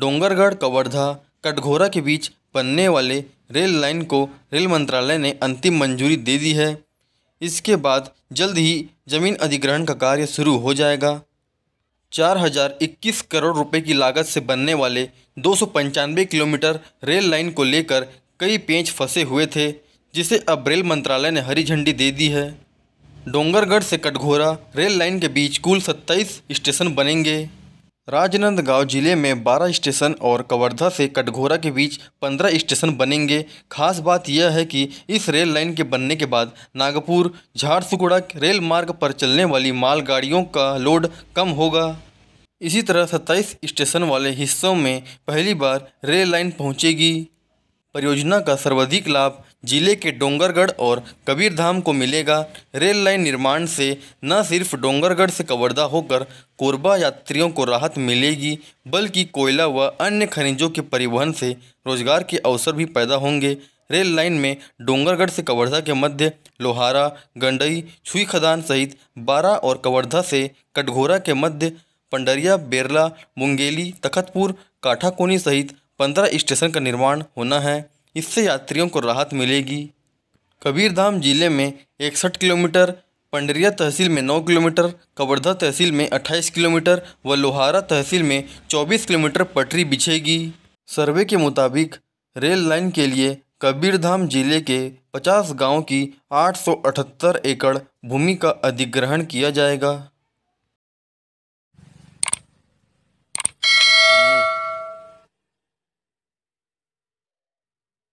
डोंगरगढ़ कवर्धा कटघोरा के बीच बनने वाले रेल लाइन को रेल मंत्रालय ने अंतिम मंजूरी दे दी है इसके बाद जल्द ही जमीन अधिग्रहण का कार्य शुरू हो जाएगा चार हजार इक्कीस करोड़ रुपए की लागत से बनने वाले दो सौ पंचानवे किलोमीटर रेल लाइन को लेकर कई पेंच फंसे हुए थे जिसे अब रेल मंत्रालय ने हरी झंडी दे दी है डोंगरगढ़ से कटघोरा रेल लाइन के बीच कुल सत्ताईस स्टेशन बनेंगे राजनांदगांव जिले में 12 स्टेशन और कवर्धा से कटघोरा के बीच 15 स्टेशन बनेंगे खास बात यह है कि इस रेल लाइन के बनने के बाद नागपुर झारसुगुड़ा रेल मार्ग पर चलने वाली मालगाड़ियों का लोड कम होगा इसी तरह 27 स्टेशन वाले हिस्सों में पहली बार रेल लाइन पहुंचेगी परियोजना का सर्वाधिक लाभ जिले के डोंगरगढ़ और कबीरधाम को मिलेगा रेल लाइन निर्माण से न सिर्फ डोंगरगढ़ से कवर्धा होकर कोरबा यात्रियों को राहत मिलेगी बल्कि कोयला व अन्य खनिजों के परिवहन से रोजगार के अवसर भी पैदा होंगे रेल लाइन में डोंगरगढ़ से कवर्धा के मध्य लोहारा गंडई छुई खदान सहित बारा और कवर्धा से कटघोरा के मध्य पंडरिया बेरला मुंगेली तखतपुर काठाकोनी सहित पंद्रह स्टेशन का निर्माण होना है इससे यात्रियों को राहत मिलेगी कबीरधाम ज़िले में इकसठ किलोमीटर पंडरिया तहसील में 9 किलोमीटर कवर्धा तहसील में 28 किलोमीटर व लोहारा तहसील में 24 किलोमीटर पटरी बिछेगी सर्वे के मुताबिक रेल लाइन के लिए कबीरधाम जिले के 50 गांव की 878 एकड़ भूमि का अधिग्रहण किया जाएगा